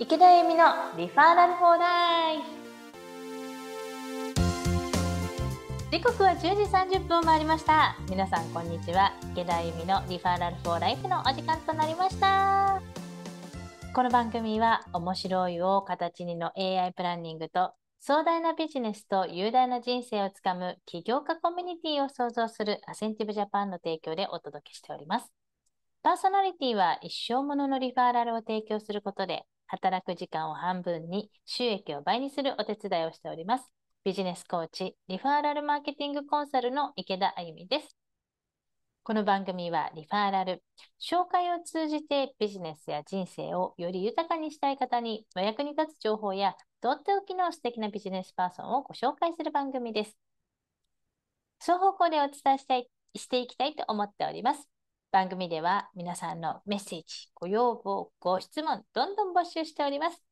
池田恵美のリファーラルフォーライフ時刻は10時30分を回りました皆さんこんにちは池田恵美のリファーラルフォーライフのお時間となりましたこの番組は面白いを形にの AI プランニングと壮大なビジネスと雄大な人生をつかむ起業家コミュニティを創造するアセンティブジャパンの提供でお届けしておりますパーソナリティは一生もののリファーラルを提供することで働く時間を半分に収益を倍にするお手伝いをしております。ビジネスコーチ、リファーラルマーケティングコンサルの池田あゆみです。この番組はリファーラル、紹介を通じてビジネスや人生をより豊かにしたい方にお役に立つ情報やとっておきの素敵なビジネスパーソンをご紹介する番組です。双方向でお伝えしたいしていきたいと思っております。番組では皆さんのメッセージ、ご要望、ご質問、どんどん募集しております。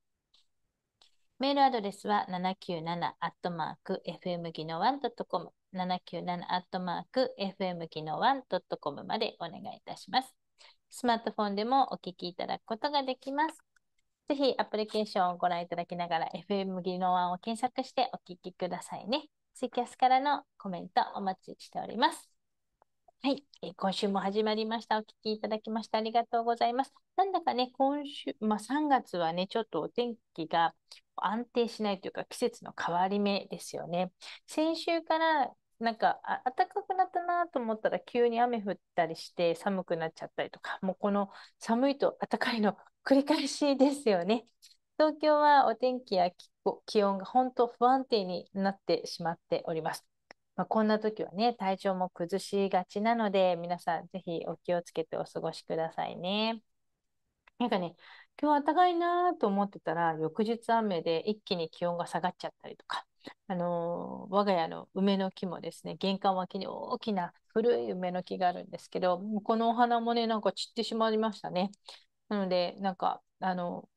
メールアドレスは 797-FM n o 1.com、797-FM n o 1.com までお願いいたします。スマートフォンでもお聞きいただくことができます。ぜひアプリケーションをご覧いただきながら FM n o 1を検索してお聞きくださいね。ツイキャスからのコメントお待ちしております。はい、えー、今週も始まりました。お聞きいただきましてありがとうございます。なんだかね、今週、まあ、3月はね、ちょっとお天気が安定しないというか、季節の変わり目ですよね。先週からなんか、あ暖かくなったなと思ったら、急に雨降ったりして、寒くなっちゃったりとか、もうこの寒いと暖かいの繰り返しですよね。東京はお天気や気気温が本当不安定になってしまっております。まあ、こんな時はね、体調も崩しがちなので、皆さんぜひお気をつけてお過ごしくださいね。なんかね、今日暖かいなと思ってたら、翌日雨で一気に気温が下がっちゃったりとか、あのー、我が家の梅の木もですね、玄関脇に大きな古い梅の木があるんですけど、このお花もね、なんか散ってしまいましたね。なので、なんか、あの、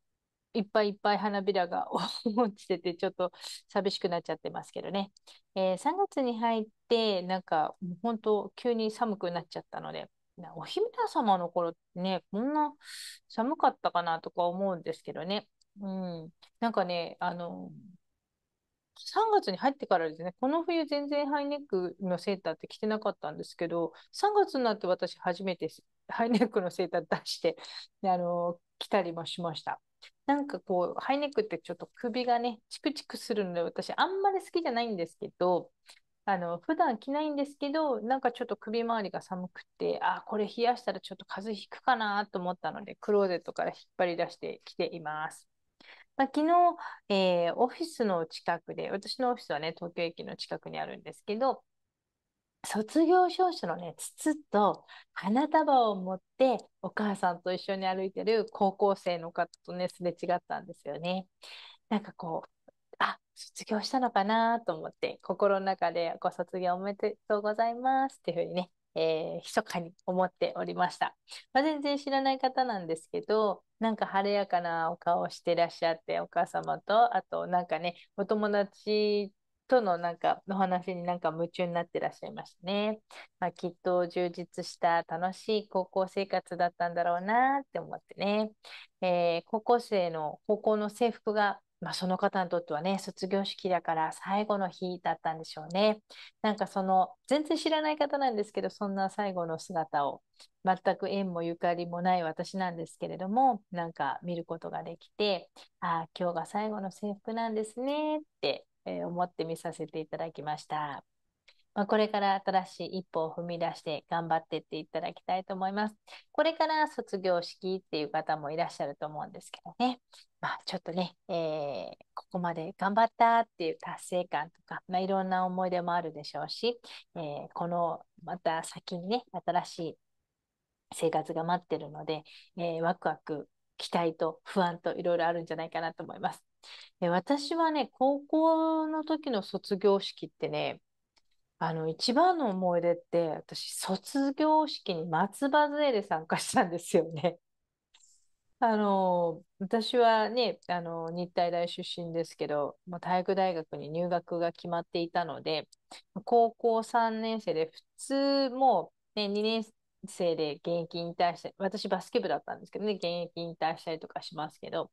いっぱいいっぱい花びらが 落ちてて、ちょっと寂しくなっちゃってますけどね。えー、3月に入って、なんか、本当急に寒くなっちゃったので、お姫様の頃ってね、こんな寒かったかなとか思うんですけどね。うん。なんかね、あの、3月に入ってからですね、この冬全然ハイネックのセーターって着てなかったんですけど、3月になって私初めてハイネックのセーター出して、あの、着たりもしました。なんかこう、ハイネックってちょっと首がね、チクチクするので、私あんまり好きじゃないんですけど、あの、普段着ないんですけど、なんかちょっと首周りが寒くて、あ、これ冷やしたらちょっと風邪ひくかなと思ったので、クローゼットから引っ張り出してきています。まあ、昨日、えー、オフィスの近くで、私のオフィスはね、東京駅の近くにあるんですけど、卒業証書のね、筒と花束を持ってお母さんと一緒に歩いてる高校生の方とね、すれ違ったんですよね。なんかこう、あ、卒業したのかなと思って、心の中でご卒業おめでとうございますっていうふうにね、えー、密かに思っておりました。まあ、全然知らない方なんですけど、なんか晴れやかなお顔をしてらっしゃって、お母様と、あとなんかね、お友達とのなんかお話になんか夢中になってらっしゃいましたね。まあ、きっと充実した楽しい高校生活だったんだろうなって思ってね、えー、高校生の高校の制服がまあ、その方にとってはね、卒業式だから最後の日だったんでしょうね。なんかその、全然知らない方なんですけど、そんな最後の姿を、全く縁もゆかりもない私なんですけれども、なんか見ることができて、ああ、今日が最後の制服なんですねって、えー、思って見させていただきました。まあ、これから新しい一歩を踏み出して頑張っていっていただきたいと思います。これから卒業式っていう方もいらっしゃると思うんですけどね。まあ、ちょっとね、えー、ここまで頑張ったっていう達成感とか、まあ、いろんな思い出もあるでしょうし、えー、このまた先にね、新しい生活が待ってるので、えー、ワクワク期待と不安といろいろあるんじゃないかなと思います。私はね、高校の時の卒業式ってね、あの、一番の思い出って、私、卒業式に松葉杖で参加したんですよね。あの、私はね、あの、日体大出身ですけど、まあ、体育大学に入学が決まっていたので、高校3年生で普通もう、ね、2年生で現役引退して私バスケ部だったんですけどね、現役引退したりとかしますけど、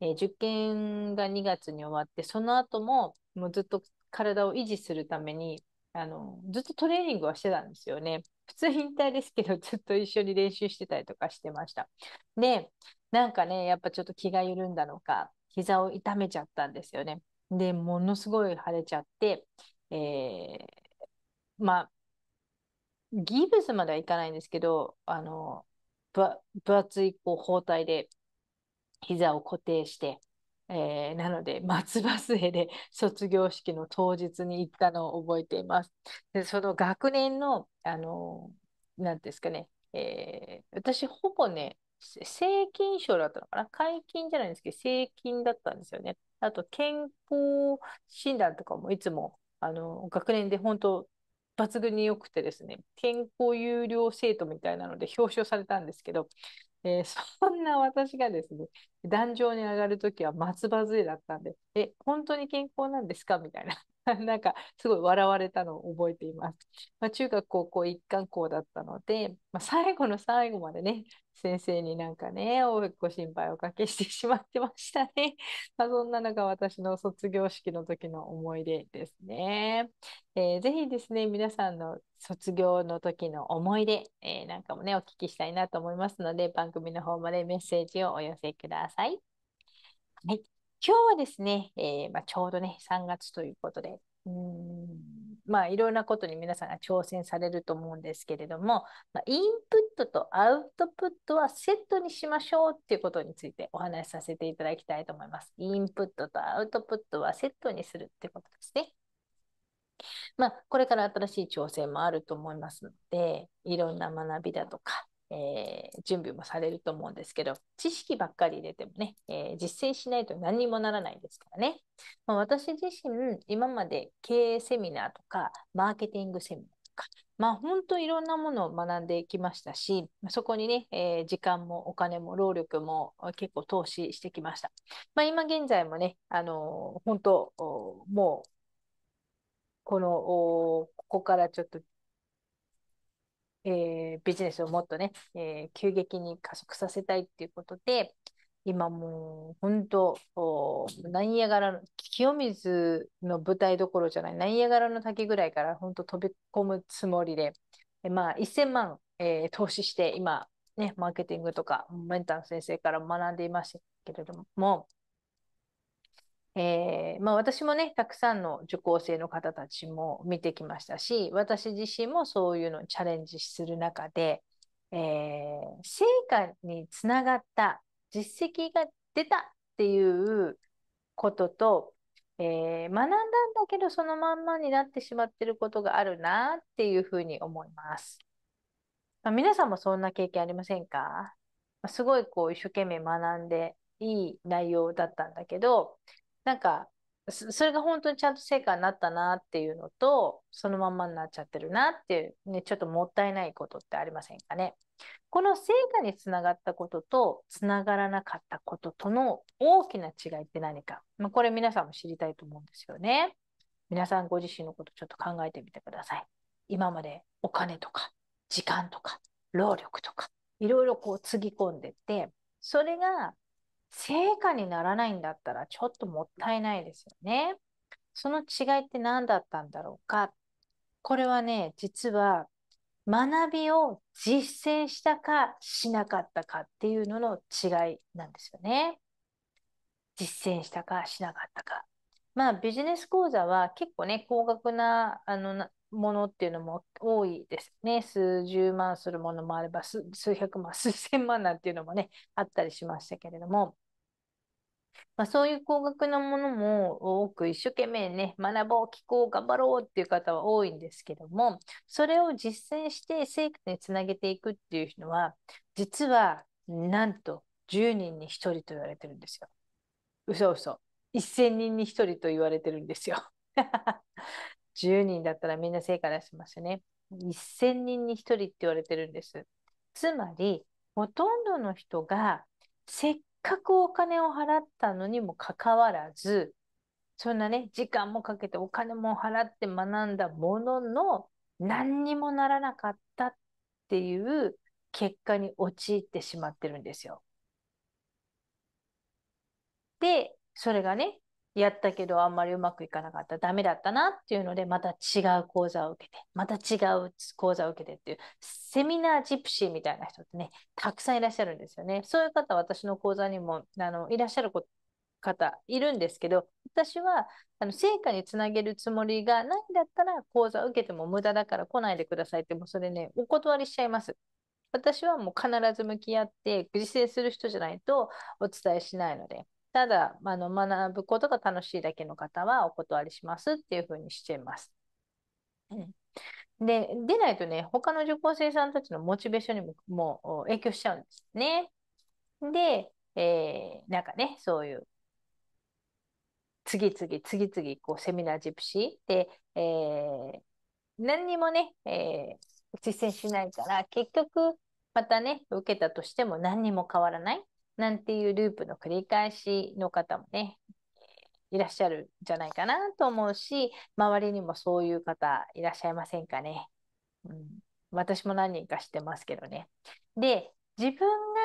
えー、受験が2月に終わって、その後も、もうずっと体を維持するために、あの、ずっとトレーニングはしてたんですよね。普通引退ですけど、ずっと一緒に練習してたりとかしてました。で、なんかね、やっぱちょっと気が緩んだのか、膝を痛めちゃったんですよね。で、ものすごい腫れちゃって、えー、まあ、ギブスまではいかないんですけど、あの、分厚いこう包帯で膝を固定して、えー、なので 松葉杖で卒業式の当日に行ったのを覚えています。でその学年のあの何ですかね、えー、私ほぼね性近症だったのかな解禁じゃないんですけど正金だったんですよね。あと健康診断とかもいつもあの学年で本当抜群に良くてですね健康優良生徒みたいなので表彰されたんですけどえー、そんな私がですね、壇上に上がるときは松葉杖だったんで、え、本当に健康なんですかみたいな なんかすごい笑われたのを覚えています。まあ、中学高校一貫校だったので、まあ、最後の最後までね、先生になんかね、ご心配おかけしてしまってましたね。まあ、そんなのが私の卒業式の時の思い出ですね。えー、ぜひですね、皆さんの卒業の時の思い出、えー、なんかもね、お聞きしたいなと思いますので、番組の方までメッセージをお寄せください。はい。今日はですね、えー、まあ、ちょうどね、3月ということで、うんまあ、いろんなことに皆さんが挑戦されると思うんですけれども、まあ、インプットとアウトプットはセットにしましょうっていうことについてお話しさせていただきたいと思います。インプットとアウトプットはセットにするってことですね。まあ、これから新しい挑戦もあると思いますので、いろんな学びだとか、えー、準備もされると思うんですけど、知識ばっかり入れてもね、えー、実践しないと何にもならないですからね。まあ、私自身、今まで経営セミナーとか、マーケティングセミナーとか、まあ本当いろんなものを学んできましたし、そこにね、えー、時間もお金も労力も結構投資してきました。まあ今現在もね、あのー、本当、もう、この、ここからちょっとえー、ビジネスをもっとね、えー、急激に加速させたいっていうことで、今もう本当、ナイアガラの、清水の舞台どころじゃない、ナイアガラの滝ぐらいから本当飛び込むつもりで、えまあ1000万、えー、投資して今、ね、マーケティングとかメンターの先生から学んでいましたけれども、えー、まあ、私もね、たくさんの受講生の方たちも見てきましたし、私自身もそういうのをチャレンジする中で、えー、成果につながった実績が出たっていうことと、えー、学んだんだけどそのまんまになってしまってることがあるなっていうふうに思います。まあ、皆さんもそんな経験ありませんか、まあ、すごいこう一生懸命学んでいい内容だったんだけど、なんか、それが本当にちゃんと成果になったなっていうのと、そのまんまになっちゃってるなっていうね、ちょっともったいないことってありませんかね。この成果につながったことと、つながらなかったこととの大きな違いって何か。まあ、これ皆さんも知りたいと思うんですよね。皆さんご自身のことちょっと考えてみてください。今までお金とか、時間とか、労力とか、いろいろこうつぎ込んでって、それが成果にならないんだったらちょっともったいないですよね。その違いって何だったんだろうか。これはね、実は学びを実践したかしなかったかっていうのの違いなんですよね。実践したかしなかったか。まあビジネス講座は結構ね、高額なあのものっていうのも多いですね。数十万するものもあれば数、数百万、数千万なんていうのもね、あったりしましたけれども、まあ、そういう高額なものも多く一生懸命ね、学ぼう、聞こう、頑張ろうっていう方は多いんですけども、それを実践して成果につなげていくっていうのは、実はなんと10人に1人と言われてるんですよ。嘘嘘。1000人に1人と言われてるんですよ。10 人だったらみんな成果出しますよね。1000人に1人って言われてるんです。つまり、ほとんどの人がくお金を払ったのにもかかわらず、そんなね、時間もかけてお金も払って学んだものの、何にもならなかったっていう結果に陥ってしまってるんですよ。で、それがね、やったけどあんまりうまくいかなかったダメだったなっていうのでまた違う講座を受けてまた違う講座を受けてっていうセミナージプシーみたいな人ってねたくさんいらっしゃるんですよねそういう方私の講座にもあのいらっしゃる方いるんですけど私はあの成果につなげるつもりがないんだったら講座を受けても無駄だから来ないでくださいってもうそれねお断りしちゃいます私はもう必ず向き合って実践する人じゃないとお伝えしないのでただ、あの学ぶことが楽しいだけの方はお断りしますっていうふうにしています。うんで、出ないとね、他の受講生さんたちのモチベーションにももう影響しちゃうんですね。で、えー、なんかね、そういう、次々、次々、こう、セミナージプシーで、えー、何にもね、えー、実践しないから、結局、またね、受けたとしても何にも変わらない。なんていうループの繰り返しの方もね、いらっしゃるんじゃないかなと思うし、周りにもそういう方いらっしゃいませんかね。うん、私も何人か知ってますけどね。で、自分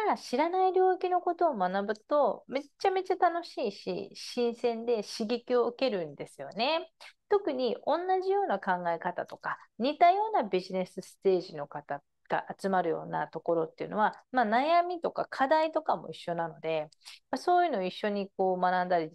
が知らない領域のことを学ぶと、めちゃめちゃ楽しいし、新鮮で刺激を受けるんですよね。特に同じような考え方とか、似たようなビジネスステージの方っが集まるようなところっていうのは、まあ、悩みとか課題とかも一緒なので、まあ、そういうのを一緒にこう学んだり、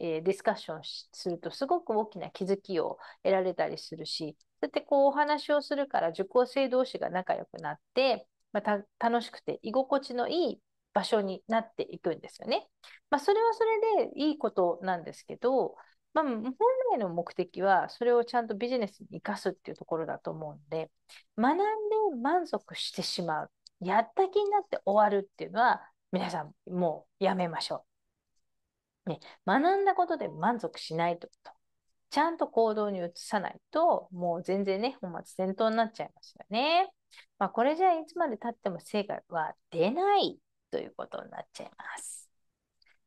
えディスカッションするとすごく大きな気づきを得られたりするしそうやってこうお話をするから受講生同士が仲良くなって、また楽しくて居心地のいい場所になっていくんですよね。まあ、それはそれでいいことなんですけど、まあ、本来の目的は、それをちゃんとビジネスに生かすっていうところだと思うんで、学んで満足してしまう。やった気になって終わるっていうのは、皆さんもうやめましょう。ね、学んだことで満足しないとちゃんと行動に移さないと、もう全然ね、本末転倒になっちゃいますよね。まあ、これじゃあいつまで経っても成果は出ないということになっちゃいます。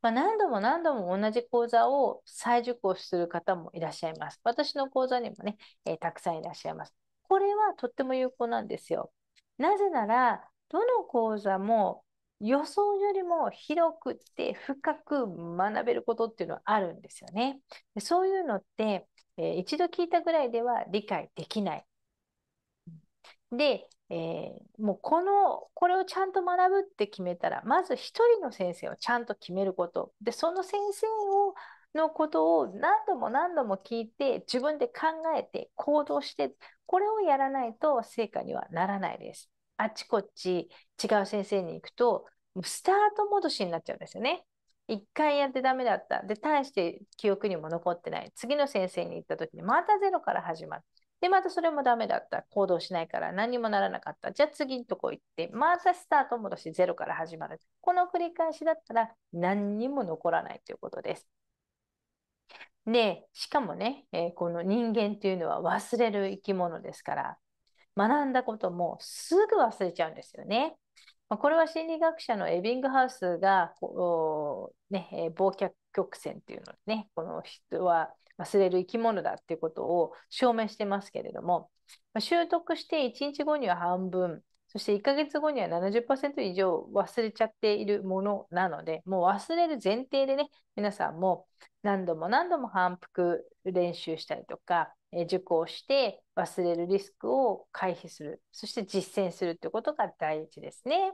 まあ、何度も何度も同じ講座を再受講する方もいらっしゃいます。私の講座にもね、えー、たくさんいらっしゃいます。これはとっても有効なんですよ。なぜなら、どの講座も予想よりも広くて深く学べることっていうのはあるんですよね。そういうのって、えー、一度聞いたぐらいでは理解できない。で、えー、もうこの、これをちゃんと学ぶって決めたら、まず一人の先生をちゃんと決めること。で、その先生を、のことを何度も何度も聞いて、自分で考えて、行動して、これをやらないと成果にはならないです。あっちこっち違う先生に行くと、スタート戻しになっちゃうんですよね。一回やってダメだった。で、大して記憶にも残ってない。次の先生に行った時にまたゼロから始まる。で、またそれもダメだった。行動しないから何にもならなかった。じゃあ次のとこ行って、またスタート戻しゼロから始まる。この繰り返しだったら何にも残らないということです。で、しかもね、えー、この人間というのは忘れる生き物ですから、学んだこともすぐ忘れちゃうんですよね。これは心理学者のエビングハウスがこう、ね、忘却曲線っていうのね、この人は忘れる生き物だっていうことを証明してますけれども、まあ、習得して1日後には半分、そして1ヶ月後には70%以上忘れちゃっているものなので、もう忘れる前提でね、皆さんも何度も何度も反復練習したりとか、え受講して忘れるリスクを回避する、そして実践するということが大事ですね。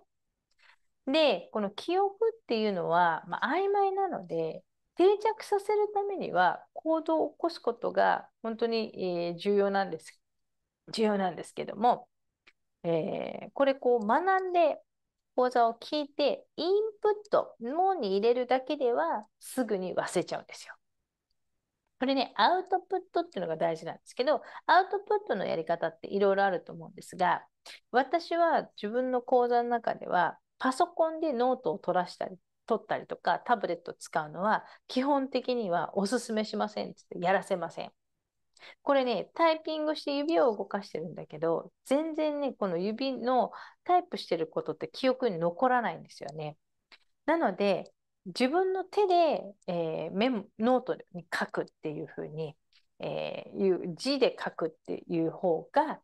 で、この記憶っていうのは、まあ、曖昧なので、定着させるためには行動を起こすことが本当に、え重要なんです重要なんですけども、えー、これこう学んで講座を聞いてインプットのに入れるだけではすぐに忘れちゃうんですよ。これねアウトプットっていうのが大事なんですけどアウトプットのやり方っていろいろあると思うんですが私は自分の講座の中ではパソコンでノートを取らしたり取ったりとかタブレット使うのは基本的にはおすすめしませんってやらせません。これねタイピングして指を動かしてるんだけど全然ねこの指のタイプしてることって記憶に残らないんですよね。なので自分の手で、えー、メモノートに書くっていうふうに、えー、字で書くっていう方が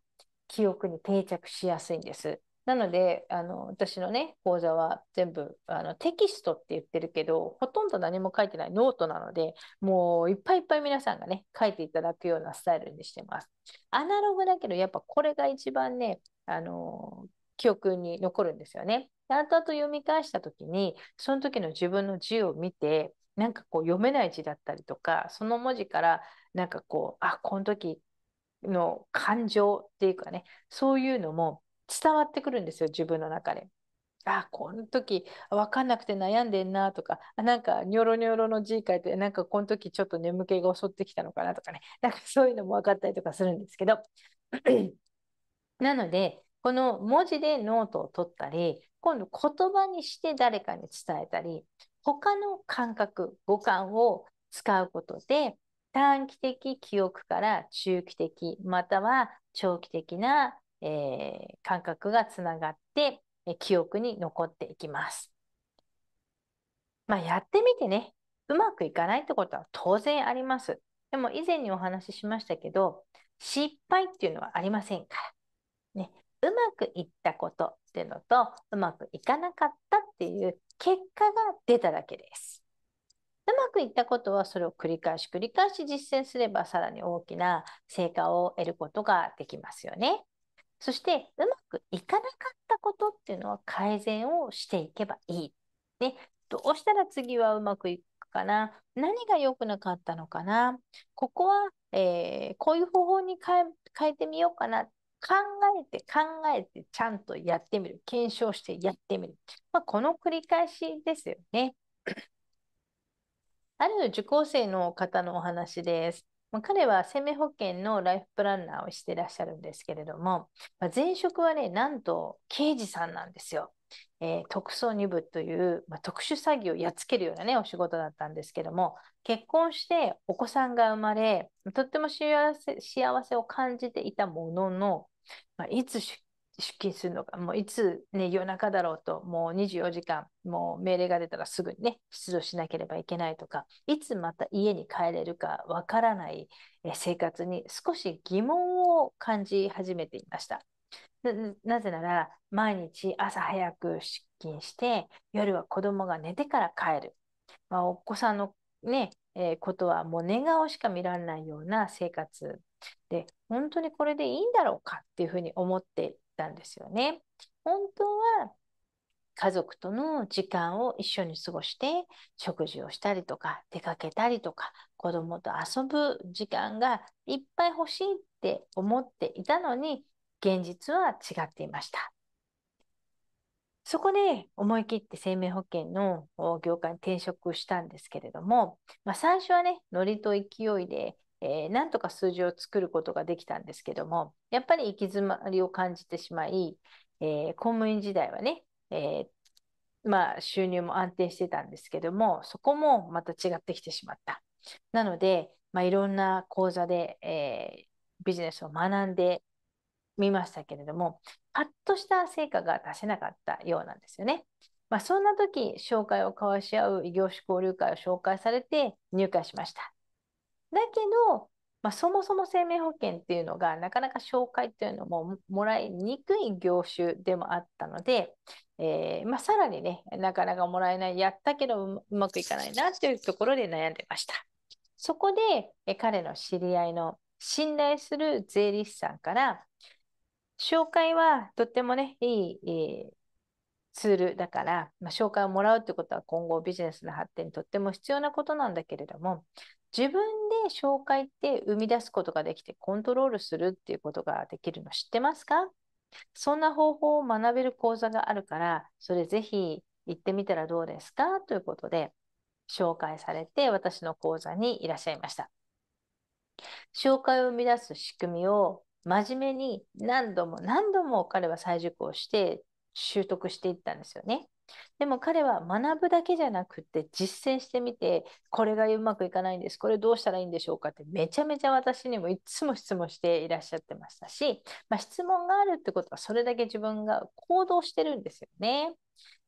記憶に定着しやすいんです。なので、あの、私のね、講座は全部、あの、テキストって言ってるけど、ほとんど何も書いてないノートなので、もういっぱいいっぱい皆さんがね、書いていただくようなスタイルにしてます。アナログだけど、やっぱこれが一番ね、あの、記憶に残るんですよね。とあと読み返した時に、その時の自分の字を見て、なんかこう読めない字だったりとか、その文字からなんかこう、あ、この時の感情っていうかね、そういうのも伝わってくるんですよ自分の中で。あこの時分かんなくて悩んでんなとかあなんかニョロニョロの字書いてなんかこの時ちょっと眠気が襲ってきたのかなとかね なんかそういうのも分かったりとかするんですけど なのでこの文字でノートを取ったり今度言葉にして誰かに伝えたり他の感覚五感を使うことで短期的記憶から中期的または長期的なえー、感覚がつながって、え記憶に残っていきます。まあ、やってみてね、うまくいかないってことは当然あります。でも以前にお話ししましたけど、失敗っていうのはありませんから。ね、うまくいったことっていうのと、うまくいかなかったっていう結果が出ただけです。うまくいったことはそれを繰り返し繰り返し実践すればさらに大きな成果を得ることができますよね。そして、うまくいかなかったことっていうのは改善をしていけばいい。ね、どうしたら次はうまくいくかな何が良くなかったのかなここは、えー、こういう方法に変えてみようかな。考えて考えてちゃんとやってみる。検証してやってみる。まあ、この繰り返しですよね。ある受講生の方のお話です。まあ、彼は生命保険のライフプランナーをしてらっしゃるんですけれども、まあ、前職はね、なんと刑事さんなんですよ。えー、特捜2部という、まあ、特殊詐欺をやっつけるようなね、お仕事だったんですけども、結婚してお子さんが生まれ、とっても幸せ幸せを感じていたものの、まあ、いつ出出勤するのか、もういつ、ね、夜中だろうと、もう24時間、もう命令が出たらすぐにね、出動しなければいけないとか、いつまた家に帰れるかわからない生活に少し疑問を感じ始めていました。なぜなら、毎日朝早く出勤して、夜は子供が寝てから帰る。まあ、お子さんのね、えー、ことはもう寝顔しか見られないような生活で、本当にこれでいいんだろうかっていうふうに思ってたんですよね。本当は家族との時間を一緒に過ごして食事をしたりとか出かけたりとか子供と遊ぶ時間がいっぱい欲しいって思っていたのに現実は違っていました。そこで思い切って生命保険の業界に転職したんですけれども、まあ、最初はねノリと勢いでえー、なんとか数字を作ることができたんですけども、やっぱり行き詰まりを感じてしまい、えー、公務員時代はね、えー、まあ、収入も安定してたんですけども、そこもまた違ってきてしまった。なので、まあ、いろんな講座で、えビジネスを学んでみましたけれども、パッとした成果が出せなかったようなんですよね。まあ、そんな時、紹介を交わし合う異業種交流会を紹介されて入会しました。だけど、まあ、そもそも生命保険っていうのがなかなか紹介っていうのももらいにくい業種でもあったので、えー、まあ、さらにね、なかなかもらえない、やったけどうまくいかないなというところで悩んでました。そこで、え彼の知り合いの信頼する税理士さんから、紹介はとってもね、いい、えー、ツールだから、まあ、紹介をもらうってことは今後ビジネスの発展にとっても必要なことなんだけれども、自分で紹介って生み出すことができてコントロールするっていうことができるの知ってますかそんな方法を学べる講座があるから、それぜひ行ってみたらどうですかということで、紹介されて私の講座にいらっしゃいました。紹介を生み出す仕組みを真面目に何度も何度も彼は再熟をして習得していったんですよね。でも彼は学ぶだけじゃなくて実践してみてこれがうまくいかないんですこれどうしたらいいんでしょうかってめちゃめちゃ私にもいつも質問していらっしゃってましたし、まあ、質問があるってことはそれだけ自分が行動してるんですよね。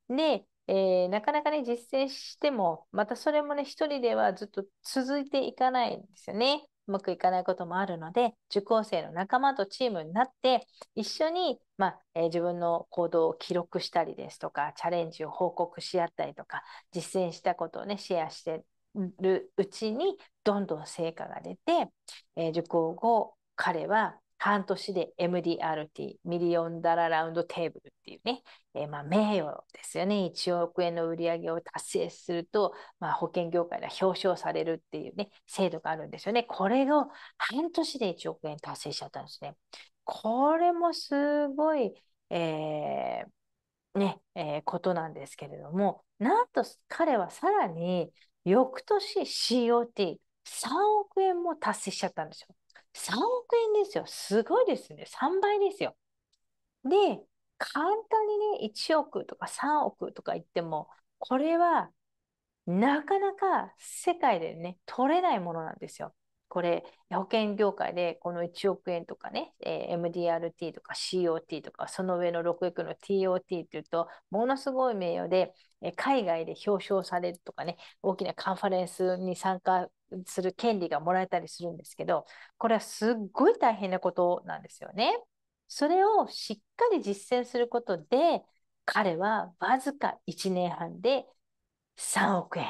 で、えー、なかなかね実践してもまたそれもね一人ではずっと続いていかないんですよね。うまくいかないこともあるので受講生の仲間とチームになって一緒に、まあ、えー、自分の行動を記録したりですとかチャレンジを報告し合ったりとか実践したことをねシェアしてるうちにどんどん成果が出て、えー、受講後彼は半年で MDRT、ミリオンダララウンドテーブルっていうね、えー、まあ名誉ですよね。1億円の売り上げを達成すると、まあ、保険業界で表彰されるっていうね、制度があるんですよね。これを半年で1億円達成しちゃったんですね。これもすごい、えー、ね、えー、ことなんですけれども、なんと彼はさらに翌年 COT3 億円も達成しちゃったんですよ。3億円ですよ。すごいですね。3倍ですよ。で、簡単にね、1億とか3億とか言っても、これはなかなか世界でね、取れないものなんですよ。これ、保険業界でこの1億円とかね、えー、MDRT とか COT とか、その上の6億の TOT っていうと、ものすごい名誉で、えー、海外で表彰されるとかね、大きなカンファレンスに参加する権利がもらえたりするんですけど、これはすっごい大変なことなんですよね。それをしっかり実践することで、彼はわずか1年半で3億円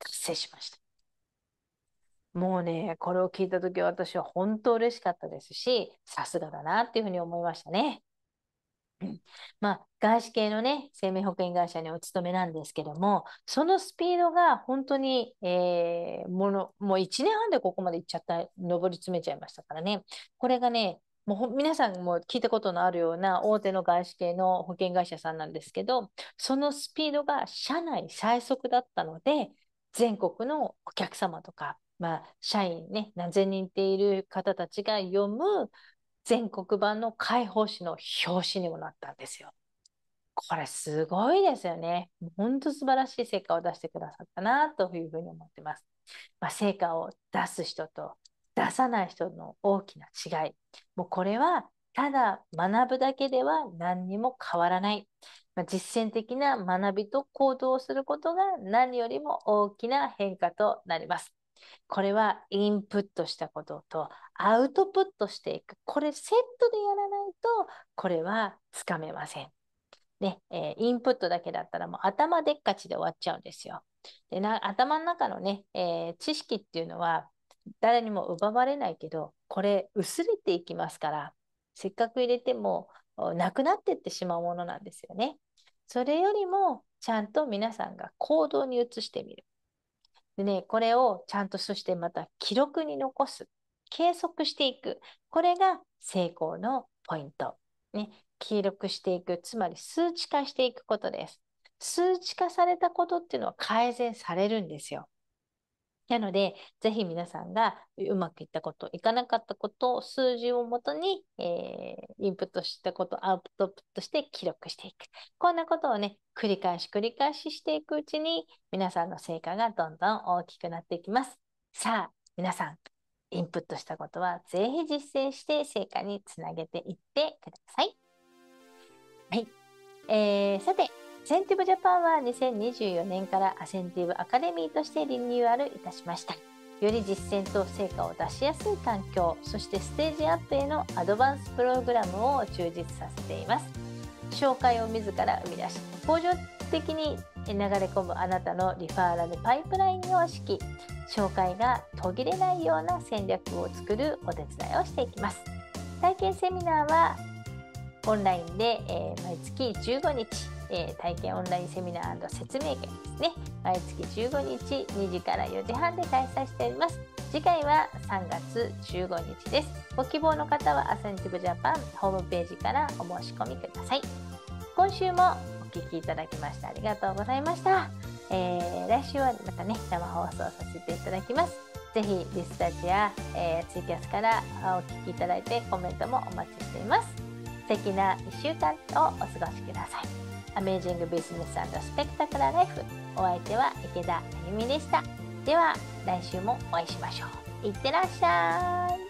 達成しました。もうね、これを聞いたとき私は本当嬉しかったですし、さすがだなっていうふうに思いましたね。まあ、外資系のね、生命保険会社にお勤めなんですけども、そのスピードが本当に、えー、もの、もう1年半でここまで行っちゃった、上り詰めちゃいましたからね。これがね、もう皆さんも聞いたことのあるような大手の外資系の保険会社さんなんですけど、そのスピードが社内最速だったので、全国のお客様とか、まあ、社員ね、何千人っている方たちが読む全国版の解放誌の表紙にもなったんですよ。これすごいですよね。ほんと素晴らしい成果を出してくださったなというふうに思ってます。まあ、成果を出す人と出さない人の大きな違い。もうこれはただ学ぶだけでは何にも変わらない。まあ、実践的な学びと行動をすることが何よりも大きな変化となります。これはインプットしたこととアウトプットしていく。これセットでやらないと、これはつかめません。ね、えー、インプットだけだったらもう頭でっかちで終わっちゃうんですよ。でな頭の中のね、えー、知識っていうのは誰にも奪われないけど、これ薄れていきますから、せっかく入れてもなくなってってしまうものなんですよね。それよりもちゃんと皆さんが行動に移してみる。でね、これをちゃんとそしてまた記録に残す。計測していく。これが成功のポイント。ね、記録していく。つまり数値化していくことです。数値化されたことっていうのは改善されるんですよ。なので、ぜひ皆さんがうまくいったこと、いかなかったこと、数字をもとに、えー、インプットしたこと、アウトプットして記録していく。こんなことをね、繰り返し繰り返ししていくうちに、皆さんの成果がどんどん大きくなっていきます。さあ、皆さん、インプットしたことはぜひ実践して成果につなげていってください。はい。えー、さて、センティブジャパンは2024年からアセンティブアカデミーとしてリニューアルいたしました。より実践と成果を出しやすい環境、そしてステージアップへのアドバンスプログラムを充実させています。紹介を自ら生み出し、向上的に流れ込むあなたのリファーラルパイプラインを敷き、紹介が途切れないような戦略を作るお手伝いをしていきます。体験セミナーはオンラインで、え毎月15日えー、体験オンラインセミナー説明会ですね毎月15日2時から4時半で開催しております次回は3月15日ですご希望の方はアセンティブジャパンホームページからお申し込みください今週もお聴きいただきましてありがとうございました、えー、来週はまたね生放送させていただきますぜひリスタジや、えー、ツイキャスからお聴きいただいてコメントもお待ちしています敵な1週間をお過ごしください。アメージングビジネススペクタクラライフ。お相手は池田あゆみでした。では来週もお会いしましょう。いってらっしゃい。